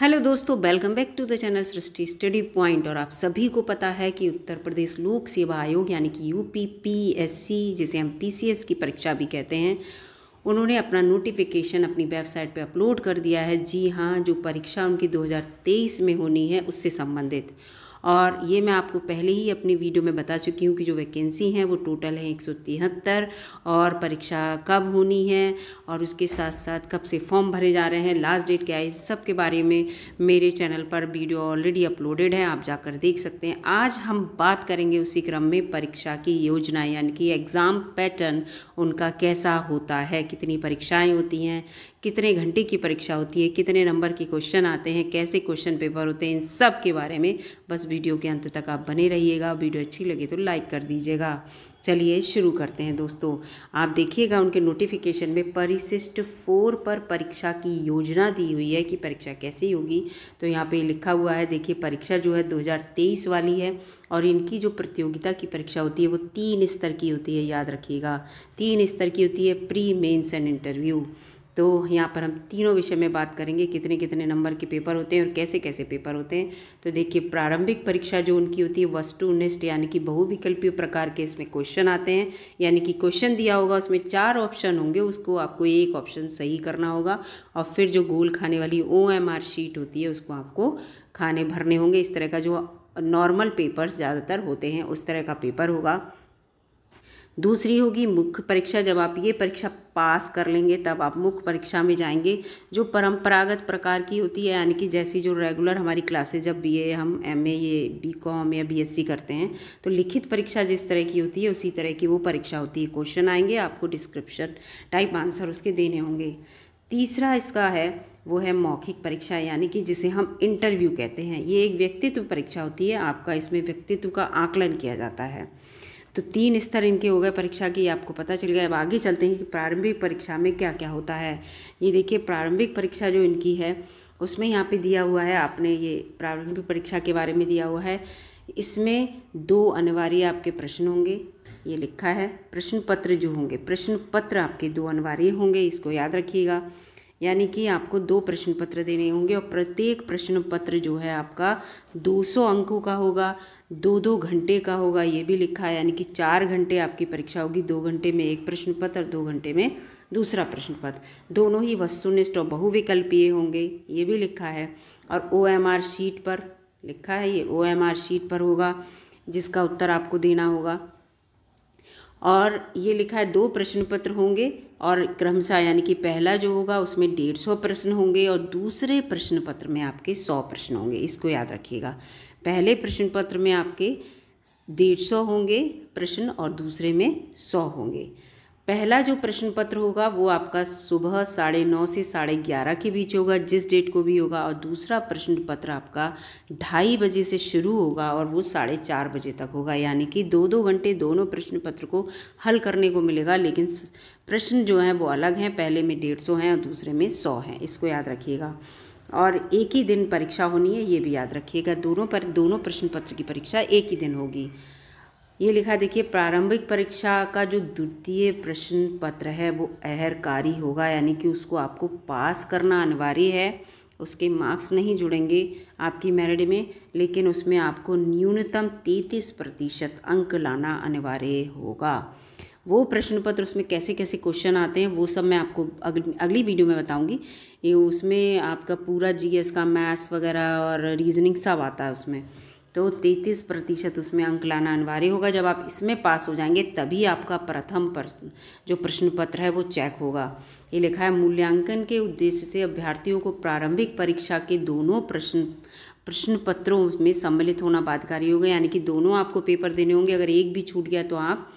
hello दोस्तों welcome back to the channel Srishti study point और आप सभी को पता है कि उत्तर प्रदेश लोक सेवा आयोग यानी कि यू पी जिसे हम पी की परीक्षा भी कहते हैं उन्होंने अपना नोटिफिकेशन अपनी वेबसाइट पे अपलोड कर दिया है जी हाँ जो परीक्षा उनकी 2023 में होनी है उससे संबंधित और ये मैं आपको पहले ही अपनी वीडियो में बता चुकी हूँ कि जो वैकेंसी हैं वो टोटल हैं एक और परीक्षा कब होनी है और उसके साथ साथ कब से फॉर्म भरे जा रहे हैं लास्ट डेट क्या है सब के बारे में मेरे चैनल पर वीडियो ऑलरेडी अपलोडेड है आप जाकर देख सकते हैं आज हम बात करेंगे उसी क्रम में परीक्षा की योजना यानी कि एग्ज़ाम पैटर्न उनका कैसा होता है कितनी परीक्षाएं होती हैं कितने घंटे की परीक्षा होती है कितने नंबर के क्वेश्चन आते हैं कैसे क्वेश्चन पेपर होते हैं इन सब के बारे में बस वीडियो के अंत तक आप बने रहिएगा वीडियो अच्छी लगे तो लाइक कर दीजिएगा चलिए शुरू करते हैं दोस्तों आप देखिएगा उनके नोटिफिकेशन में परिशिष्ट फोर पर परीक्षा की योजना दी हुई है कि परीक्षा कैसी होगी तो यहाँ पे लिखा हुआ है देखिए परीक्षा जो है 2023 वाली है और इनकी जो प्रतियोगिता की परीक्षा होती है वो तीन स्तर की होती है याद रखिएगा तीन स्तर की होती है प्री मेन्स एंड इंटरव्यू तो यहाँ पर हम तीनों विषय में बात करेंगे कितने कितने नंबर के पेपर होते हैं और कैसे कैसे पेपर होते हैं तो देखिए प्रारंभिक परीक्षा जो उनकी होती है वस्तु निष्ठ यानी कि बहुविकल्पीय प्रकार के इसमें क्वेश्चन आते हैं यानी कि क्वेश्चन दिया होगा उसमें चार ऑप्शन होंगे उसको आपको एक ऑप्शन सही करना होगा और फिर जो गोल खाने वाली ओ शीट होती है उसको आपको खाने भरने होंगे इस तरह का जो नॉर्मल पेपर्स ज़्यादातर होते हैं उस तरह का पेपर होगा दूसरी होगी मुख्य परीक्षा जब आप ये परीक्षा पास कर लेंगे तब आप मुख्य परीक्षा में जाएंगे जो परंपरागत प्रकार की होती है यानी कि जैसी जो रेगुलर हमारी क्लासेज जब ए हम एम ए ये कॉम या बीएससी करते हैं तो लिखित परीक्षा जिस तरह की होती है उसी तरह की वो परीक्षा होती है क्वेश्चन आएंगे आपको डिस्क्रिप्शन टाइप आंसर उसके देने होंगे तीसरा इसका है वो है मौखिक परीक्षा यानी कि जिसे हम इंटरव्यू कहते हैं ये एक व्यक्तित्व परीक्षा होती है आपका इसमें व्यक्तित्व का आकलन किया जाता है तो तीन स्तर इनके हो गए परीक्षा की आपको पता चल गया अब आगे चलते हैं कि प्रारंभिक परीक्षा में क्या क्या होता है ये देखिए प्रारंभिक परीक्षा जो इनकी है उसमें यहाँ पे दिया हुआ है आपने ये प्रारंभिक परीक्षा के बारे में दिया हुआ है इसमें दो अनिवार्य आपके प्रश्न होंगे ये लिखा है प्रश्न पत्र जो होंगे प्रश्न पत्र आपके दो अनिवार्य होंगे इसको याद रखिएगा यानी कि आपको दो प्रश्न पत्र देने होंगे और प्रत्येक प्रश्न पत्र जो है आपका 200 अंकों का होगा दो दो घंटे का होगा ये भी लिखा है यानी कि चार घंटे आपकी परीक्षा होगी दो घंटे में एक प्रश्न पत्र और दो घंटे में दूसरा प्रश्न पत्र दोनों ही वस्तुनिष्ठ और बहुविकल्पीय होंगे ये भी लिखा है और ओ एम आर शीट पर लिखा है ये ओ एम आर शीट पर होगा जिसका उत्तर आपको देना होगा और ये लिखा है दो प्रश्न पत्र होंगे और क्रमशः यानी कि पहला जो होगा उसमें डेढ़ सौ प्रश्न होंगे और दूसरे प्रश्न पत्र में आपके सौ प्रश्न होंगे इसको याद रखिएगा पहले प्रश्न पत्र में आपके डेढ़ सौ होंगे प्रश्न और दूसरे में सौ होंगे पहला जो प्रश्न पत्र होगा वो आपका सुबह साढ़े नौ से साढ़े ग्यारह के बीच होगा जिस डेट को भी होगा और दूसरा प्रश्न पत्र आपका ढाई बजे से शुरू होगा और वो साढ़े चार बजे तक होगा यानी कि दो दो घंटे दोनों प्रश्न पत्र को हल करने को मिलेगा लेकिन प्रश्न जो हैं वो अलग हैं पहले में डेढ़ सौ हैं और दूसरे में सौ हैं इसको याद रखिएगा और एक ही दिन परीक्षा होनी है ये भी याद रखिएगा दोनों पर दोनों प्रश्न पत्र की परीक्षा एक ही दिन होगी ये लिखा देखिए प्रारंभिक परीक्षा का जो द्वितीय प्रश्न पत्र है वो अहरकारी होगा यानी कि उसको आपको पास करना अनिवार्य है उसके मार्क्स नहीं जुड़ेंगे आपकी मेरिट में लेकिन उसमें आपको न्यूनतम तैंतीस प्रतिशत अंक लाना अनिवार्य होगा वो प्रश्न पत्र उसमें कैसे कैसे क्वेश्चन आते हैं वो सब मैं आपको अग अगली वीडियो में बताऊंगी ये उसमें आपका पूरा जीएस का मैथ्स वगैरह और रीजनिंग सब आता है उसमें तो 33 प्रतिशत उसमें अंक लाना अनिवार्य होगा जब आप इसमें पास हो जाएंगे तभी आपका प्रथम प्रश्न जो प्रश्न पत्र है वो चेक होगा ये लिखा है मूल्यांकन के उद्देश्य से अभ्यर्थियों को प्रारंभिक परीक्षा के दोनों प्रश्न प्रश्न पत्रों में सम्मिलित होना बाध्यकारी होगा यानी कि दोनों आपको पेपर देने होंगे अगर एक भी छूट गया तो आप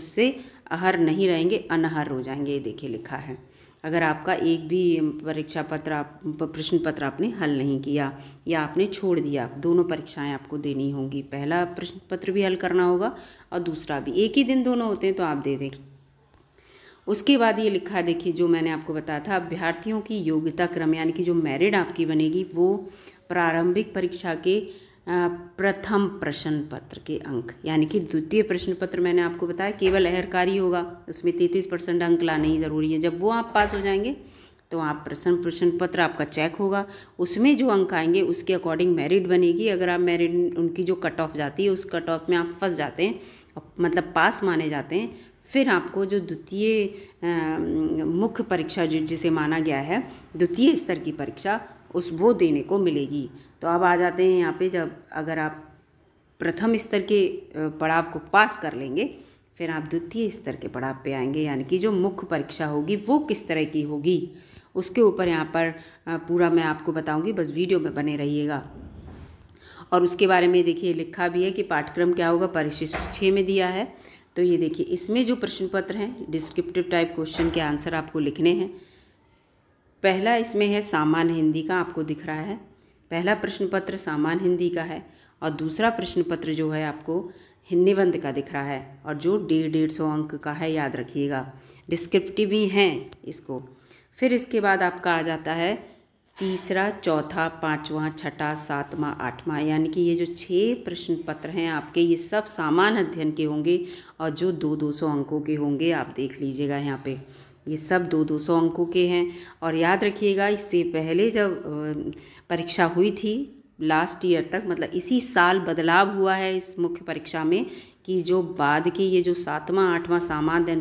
उससे अहर नहीं रहेंगे अनहर हो जाएंगे ये देखिए लिखा है अगर आपका एक भी परीक्षा पत्र आप प्रश्न पत्र आपने हल नहीं किया या आपने छोड़ दिया दोनों परीक्षाएं आपको देनी होंगी पहला प्रश्न पत्र भी हल करना होगा और दूसरा भी एक ही दिन दोनों होते हैं तो आप दे दें उसके बाद ये लिखा देखिए जो मैंने आपको बताया था अभ्यर्थियों की योग्यता क्रम यानी कि जो मेरिट आपकी बनेगी वो प्रारंभिक परीक्षा के प्रथम प्रश्न पत्र के अंक यानी कि द्वितीय प्रश्न पत्र मैंने आपको बताया केवल अहरकारी होगा उसमें तैंतीस परसेंट अंक लाना ही ज़रूरी है जब वो आप पास हो जाएंगे तो आप प्रश्न प्रश्न पत्र आपका चेक होगा उसमें जो अंक आएंगे उसके अकॉर्डिंग मेरिट बनेगी अगर आप मेरिट उनकी जो कट ऑफ जाती है उस कट ऑफ में आप फंस जाते हैं मतलब पास माने जाते हैं फिर आपको जो द्वितीय मुख्य परीक्षा जो जिसे माना गया है द्वितीय स्तर की परीक्षा उस वो देने को मिलेगी तो अब आ जाते हैं यहाँ पे जब अगर आप प्रथम स्तर के पड़ाव को पास कर लेंगे फिर आप द्वितीय स्तर के पड़ाव पे आएंगे यानी कि जो मुख्य परीक्षा होगी वो किस तरह की होगी उसके ऊपर यहाँ पर पूरा मैं आपको बताऊँगी बस वीडियो में बने रहिएगा और उसके बारे में देखिए लिखा भी है कि पाठ्यक्रम क्या होगा परिशिष्ट छः में दिया है तो ये देखिए इसमें जो प्रश्न पत्र हैं डिस्क्रिप्टिव टाइप क्वेश्चन के आंसर आपको लिखने हैं पहला इसमें है सामान्य हिंदी का आपको दिख रहा है पहला प्रश्न पत्र सामान्य हिंदी का है और दूसरा प्रश्न पत्र जो है आपको हिंदीबंध का दिख रहा है और जो डेढ़ डेढ़ सौ अंक का है याद रखिएगा डिस्क्रिप्टिव भी हैं इसको फिर इसके बाद आपका आ जाता है तीसरा चौथा पाँचवा छठा सातवां आठवां यानी कि ये जो छः प्रश्न पत्र हैं आपके ये सब सामान्य अध्ययन के होंगे और जो दो दो सौ अंकों के होंगे आप देख लीजिएगा यहाँ पे ये सब दो दो सौ अंकों के हैं और याद रखिएगा इससे पहले जब परीक्षा हुई थी लास्ट ईयर तक मतलब इसी साल बदलाव हुआ है इस मुख्य परीक्षा में कि जो बाद के ये जो सातवां आठवां सामान्य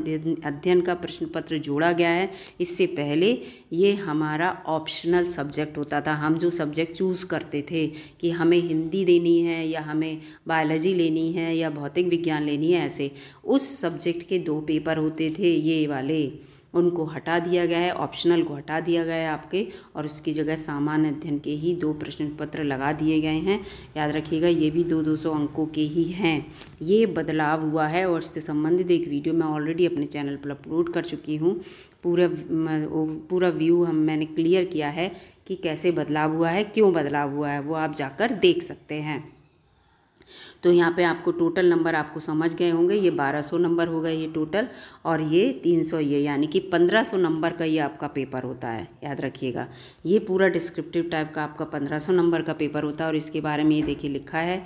अध्ययन का प्रश्न पत्र जोड़ा गया है इससे पहले ये हमारा ऑप्शनल सब्जेक्ट होता था हम जो सब्जेक्ट चूज़ करते थे कि हमें हिंदी देनी है या हमें बायोलॉजी लेनी है या भौतिक विज्ञान लेनी है ऐसे उस सब्जेक्ट के दो पेपर होते थे ये वाले उनको हटा दिया गया है ऑप्शनल को हटा दिया गया है आपके और उसकी जगह सामान्य अध्ययन के ही दो प्रश्न पत्र लगा दिए गए हैं याद रखिएगा ये भी दो दो सौ अंकों के ही हैं ये बदलाव हुआ है और इससे संबंधित एक वीडियो मैं ऑलरेडी अपने चैनल पर अपलोड कर चुकी हूँ पूरा पूरा व्यू हम मैंने क्लियर किया है कि कैसे बदलाव हुआ है क्यों बदलाव हुआ है वो आप जाकर देख सकते हैं तो यहाँ पे आपको टोटल नंबर आपको समझ गए होंगे ये 1200 नंबर हो गए ये टोटल और ये 300 ये यानी कि 1500 नंबर का ये आपका पेपर होता है याद रखिएगा ये पूरा डिस्क्रिप्टिव टाइप का आपका 1500 नंबर का पेपर होता है और इसके बारे में ये देखिए लिखा है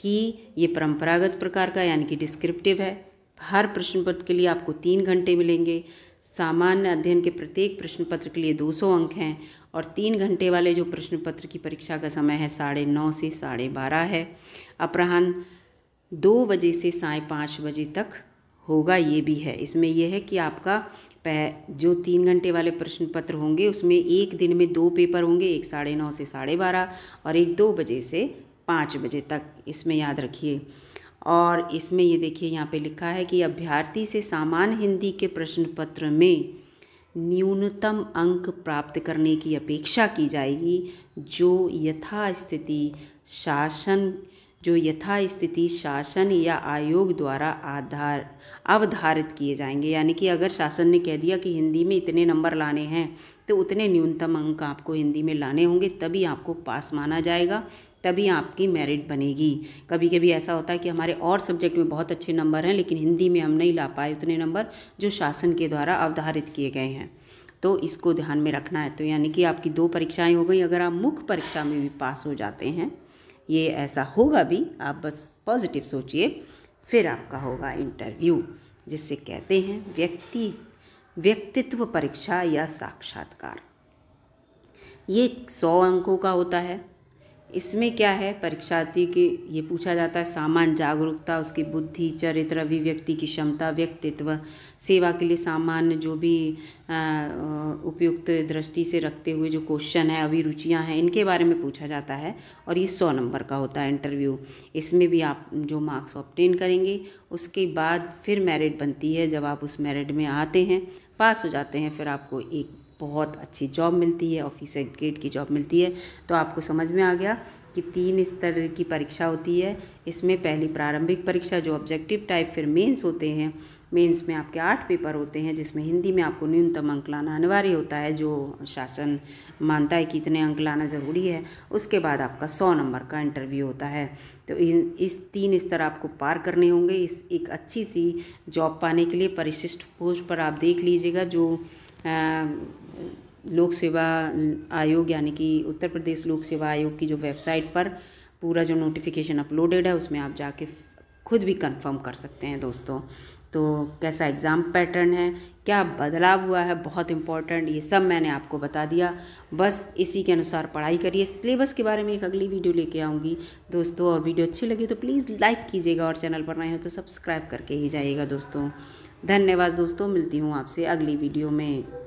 कि ये परंपरागत प्रकार का यानी कि डिस्क्रिप्टिव है हर प्रश्न पत्र के लिए आपको तीन घंटे मिलेंगे सामान्य अध्ययन के प्रत्येक प्रश्न पत्र के लिए 200 अंक हैं और तीन घंटे वाले जो प्रश्न पत्र की परीक्षा का समय है साढ़े नौ से साढ़े बारह है अपराह्न दो बजे से साय पाँच बजे तक होगा ये भी है इसमें यह है कि आपका जो तीन घंटे वाले प्रश्न पत्र होंगे उसमें एक दिन में दो पेपर होंगे एक साढ़े नौ से साढ़े बारह और एक दो बजे से पाँच बजे तक इसमें याद रखिए और इसमें ये देखिए यहाँ पे लिखा है कि अभ्यर्थी से सामान्य हिंदी के प्रश्न पत्र में न्यूनतम अंक प्राप्त करने की अपेक्षा की जाएगी जो यथास्थिति शासन जो यथास्थिति शासन या आयोग द्वारा आधार अवधारित किए जाएंगे यानी कि अगर शासन ने कह दिया कि हिंदी में इतने नंबर लाने हैं तो उतने न्यूनतम अंक आपको हिंदी में लाने होंगे तभी आपको पास माना जाएगा तभी आपकी मेरिट बनेगी कभी कभी ऐसा होता है कि हमारे और सब्जेक्ट में बहुत अच्छे नंबर हैं लेकिन हिंदी में हम नहीं ला पाए उतने नंबर जो शासन के द्वारा अवधारित किए गए हैं तो इसको ध्यान में रखना है तो यानी कि आपकी दो परीक्षाएं हो गई अगर आप मुख्य परीक्षा में भी पास हो जाते हैं ये ऐसा होगा भी आप बस पॉजिटिव सोचिए फिर आपका होगा इंटरव्यू जिससे कहते हैं व्यक्ति व्यक्तित्व परीक्षा या साक्षात्कार ये सौ अंकों का होता है इसमें क्या है परीक्षार्थी के ये पूछा जाता है सामान जागरूकता उसकी बुद्धि चरित्र अभिव्यक्ति की क्षमता व्यक्तित्व सेवा के लिए सामान्य जो भी उपयुक्त दृष्टि से रखते हुए जो क्वेश्चन है अभिरुचियाँ हैं इनके बारे में पूछा जाता है और ये सौ नंबर का होता है इंटरव्यू इसमें भी आप जो मार्क्स ऑप्टेन करेंगे उसके बाद फिर मेरिट बनती है जब आप उस मेरिट में आते हैं पास हो जाते हैं फिर आपको एक बहुत अच्छी जॉब मिलती है ऑफिसर ग्रेड की जॉब मिलती है तो आपको समझ में आ गया कि तीन स्तर की परीक्षा होती है इसमें पहली प्रारंभिक परीक्षा जो ऑब्जेक्टिव टाइप फिर मेंस होते हैं मेंस में आपके आठ पेपर होते हैं जिसमें हिंदी में आपको न्यूनतम अंक लाना अनिवार्य होता है जो शासन मानता है कि इतने अंक लाना ज़रूरी है उसके बाद आपका सौ नंबर का इंटरव्यू होता है तो इन इस तीन स्तर आपको पार करने होंगे इस एक अच्छी सी जॉब पाने के लिए परिशिष्ट पोस्ट पर आप देख लीजिएगा जो लोक सेवा आयोग यानी कि उत्तर प्रदेश लोक सेवा आयोग की जो वेबसाइट पर पूरा जो नोटिफिकेशन अपलोडेड है उसमें आप जाके खुद भी कंफर्म कर सकते हैं दोस्तों तो कैसा एग्ज़ाम पैटर्न है क्या बदलाव हुआ है बहुत इम्पॉर्टेंट ये सब मैंने आपको बता दिया बस इसी के अनुसार पढ़ाई करिए सिलेबस के बारे में एक अगली वीडियो लेके आऊँगी दोस्तों और वीडियो अच्छी लगी तो प्लीज़ लाइक कीजिएगा और चैनल पर नए हो तो सब्सक्राइब करके ही जाइएगा दोस्तों धन्यवाद दोस्तों मिलती हूँ आपसे अगली वीडियो में